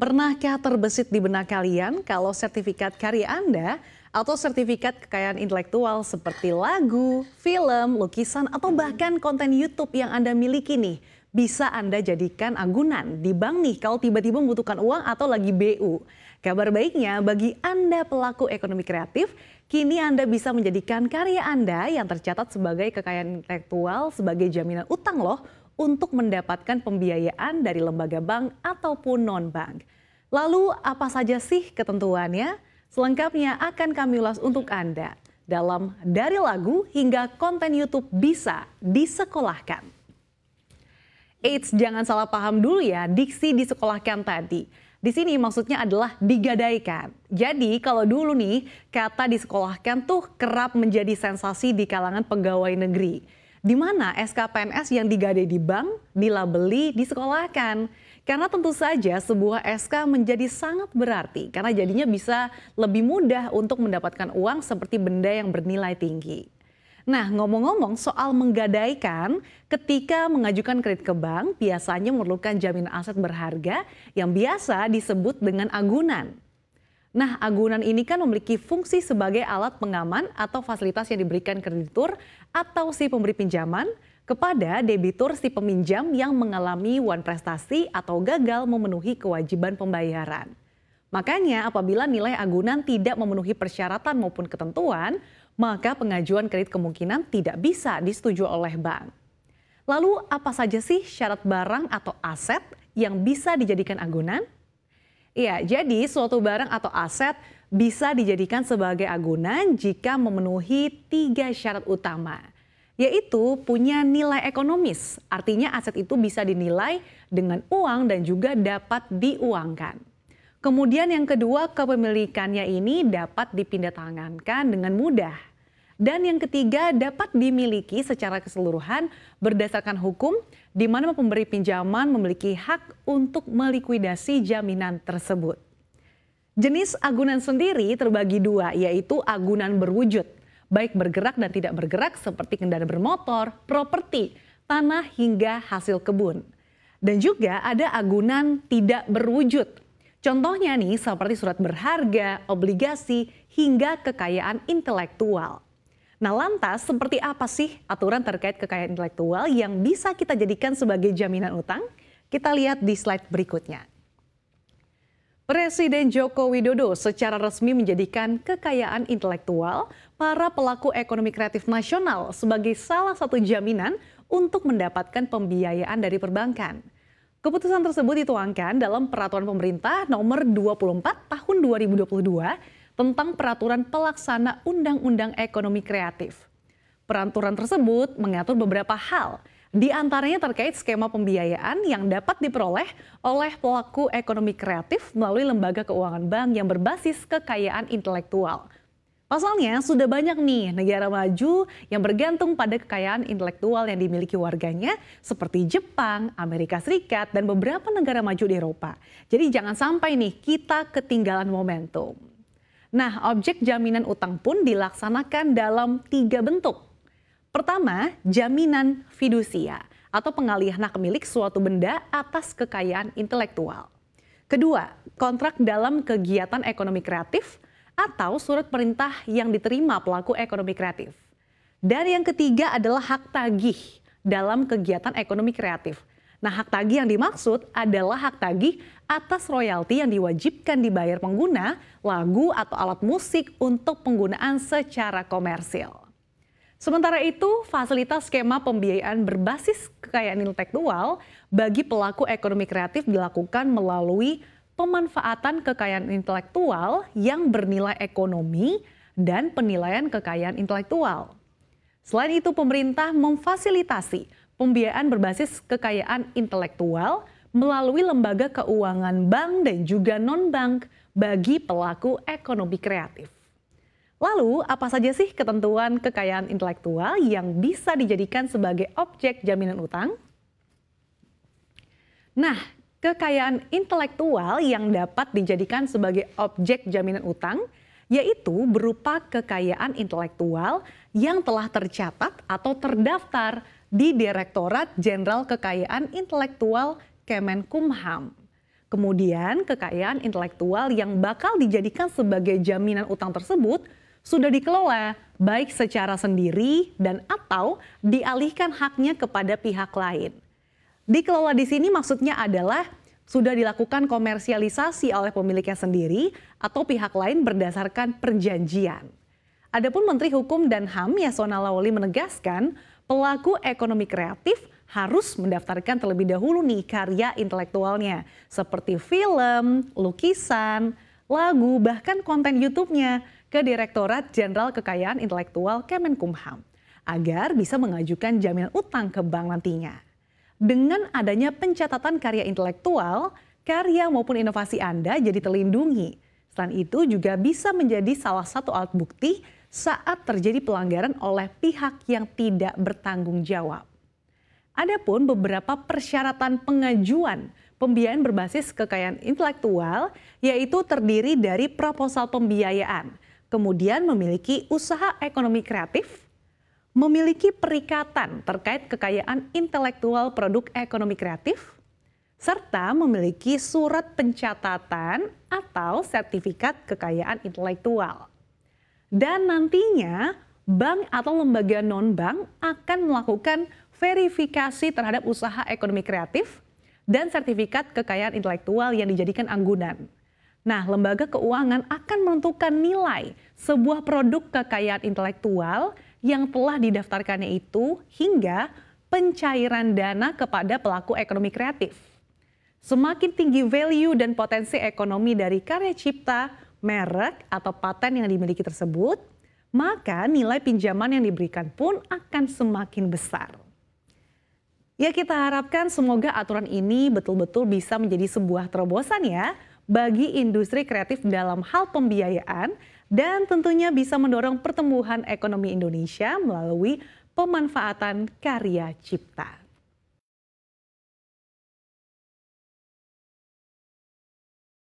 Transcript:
Pernahkah terbesit di benak kalian kalau sertifikat karya Anda atau sertifikat kekayaan intelektual seperti lagu, film, lukisan, atau bahkan konten YouTube yang Anda miliki nih bisa Anda jadikan agunan di bank nih kalau tiba-tiba membutuhkan uang atau lagi BU. Kabar baiknya bagi Anda pelaku ekonomi kreatif, kini Anda bisa menjadikan karya Anda yang tercatat sebagai kekayaan intelektual sebagai jaminan utang loh untuk mendapatkan pembiayaan dari lembaga bank ataupun non-bank. Lalu apa saja sih ketentuannya? Selengkapnya akan kami ulas untuk Anda dalam dari lagu hingga konten YouTube bisa disekolahkan. Eits, jangan salah paham dulu ya diksi disekolahkan tadi. Di sini maksudnya adalah digadaikan. Jadi kalau dulu nih kata disekolahkan tuh kerap menjadi sensasi di kalangan pegawai negeri di mana SKPNS yang digade di bank, dilabeli, disekolahkan. Karena tentu saja sebuah SK menjadi sangat berarti karena jadinya bisa lebih mudah untuk mendapatkan uang seperti benda yang bernilai tinggi. Nah, ngomong-ngomong soal menggadaikan, ketika mengajukan kredit ke bank biasanya memerlukan jaminan aset berharga yang biasa disebut dengan agunan. Nah, agunan ini kan memiliki fungsi sebagai alat pengaman atau fasilitas yang diberikan kreditur atau si pemberi pinjaman kepada debitur si peminjam yang mengalami wan prestasi atau gagal memenuhi kewajiban pembayaran. Makanya apabila nilai agunan tidak memenuhi persyaratan maupun ketentuan, maka pengajuan kredit kemungkinan tidak bisa disetujui oleh bank. Lalu apa saja sih syarat barang atau aset yang bisa dijadikan agunan? Iya, jadi suatu barang atau aset bisa dijadikan sebagai agunan jika memenuhi tiga syarat utama, yaitu punya nilai ekonomis. Artinya aset itu bisa dinilai dengan uang dan juga dapat diuangkan. Kemudian yang kedua, kepemilikannya ini dapat dipindah tangankan dengan mudah. Dan yang ketiga dapat dimiliki secara keseluruhan berdasarkan hukum di mana pemberi pinjaman memiliki hak untuk melikuidasi jaminan tersebut. Jenis agunan sendiri terbagi dua yaitu agunan berwujud baik bergerak dan tidak bergerak seperti kendaraan bermotor, properti, tanah hingga hasil kebun. Dan juga ada agunan tidak berwujud. Contohnya nih seperti surat berharga, obligasi, hingga kekayaan intelektual. Nah lantas seperti apa sih aturan terkait kekayaan intelektual yang bisa kita jadikan sebagai jaminan utang? Kita lihat di slide berikutnya. Presiden Joko Widodo secara resmi menjadikan kekayaan intelektual para pelaku ekonomi kreatif nasional sebagai salah satu jaminan untuk mendapatkan pembiayaan dari perbankan. Keputusan tersebut dituangkan dalam Peraturan Pemerintah Nomor 24 Tahun 2022 tentang peraturan pelaksana Undang-Undang Ekonomi Kreatif. Peraturan tersebut mengatur beberapa hal, di antaranya terkait skema pembiayaan yang dapat diperoleh oleh pelaku ekonomi kreatif melalui lembaga keuangan bank yang berbasis kekayaan intelektual. Pasalnya sudah banyak nih negara maju yang bergantung pada kekayaan intelektual yang dimiliki warganya seperti Jepang, Amerika Serikat, dan beberapa negara maju di Eropa. Jadi jangan sampai nih kita ketinggalan momentum. Nah, objek jaminan utang pun dilaksanakan dalam tiga bentuk. Pertama, jaminan fidusia atau pengalihan hak milik suatu benda atas kekayaan intelektual. Kedua, kontrak dalam kegiatan ekonomi kreatif atau surat perintah yang diterima pelaku ekonomi kreatif. Dan yang ketiga adalah hak tagih dalam kegiatan ekonomi kreatif Nah, hak tagih yang dimaksud adalah hak tagih atas royalti yang diwajibkan dibayar pengguna lagu atau alat musik untuk penggunaan secara komersil. Sementara itu, fasilitas skema pembiayaan berbasis kekayaan intelektual bagi pelaku ekonomi kreatif dilakukan melalui pemanfaatan kekayaan intelektual yang bernilai ekonomi dan penilaian kekayaan intelektual. Selain itu, pemerintah memfasilitasi pembiayaan berbasis kekayaan intelektual melalui lembaga keuangan bank dan juga non-bank bagi pelaku ekonomi kreatif. Lalu, apa saja sih ketentuan kekayaan intelektual yang bisa dijadikan sebagai objek jaminan utang? Nah, kekayaan intelektual yang dapat dijadikan sebagai objek jaminan utang – yaitu berupa kekayaan intelektual yang telah tercatat atau terdaftar di Direktorat Jenderal Kekayaan Intelektual Kemenkumham. Kemudian, kekayaan intelektual yang bakal dijadikan sebagai jaminan utang tersebut sudah dikelola baik secara sendiri dan atau dialihkan haknya kepada pihak lain. Dikelola di sini maksudnya adalah sudah dilakukan komersialisasi oleh pemiliknya sendiri atau pihak lain berdasarkan perjanjian. Adapun Menteri Hukum dan HAM Yasona Lawli menegaskan pelaku ekonomi kreatif harus mendaftarkan terlebih dahulu nih karya intelektualnya seperti film, lukisan, lagu, bahkan konten YouTube-nya ke Direktorat Jenderal Kekayaan Intelektual Kemenkumham agar bisa mengajukan jaminan utang ke bank nantinya dengan adanya pencatatan karya intelektual, karya maupun inovasi Anda jadi terlindungi. Selain itu juga bisa menjadi salah satu alat bukti saat terjadi pelanggaran oleh pihak yang tidak bertanggung jawab. Adapun beberapa persyaratan pengajuan pembiayaan berbasis kekayaan intelektual yaitu terdiri dari proposal pembiayaan, kemudian memiliki usaha ekonomi kreatif, memiliki perikatan terkait kekayaan intelektual produk ekonomi kreatif, serta memiliki surat pencatatan atau sertifikat kekayaan intelektual. Dan nantinya bank atau lembaga non-bank akan melakukan verifikasi terhadap usaha ekonomi kreatif dan sertifikat kekayaan intelektual yang dijadikan anggunan. Nah, lembaga keuangan akan menentukan nilai sebuah produk kekayaan intelektual yang telah didaftarkannya itu hingga pencairan dana kepada pelaku ekonomi kreatif. Semakin tinggi value dan potensi ekonomi dari karya cipta, merek, atau paten yang dimiliki tersebut, maka nilai pinjaman yang diberikan pun akan semakin besar. Ya kita harapkan semoga aturan ini betul-betul bisa menjadi sebuah terobosan ya bagi industri kreatif dalam hal pembiayaan dan tentunya bisa mendorong pertumbuhan ekonomi Indonesia melalui pemanfaatan karya cipta.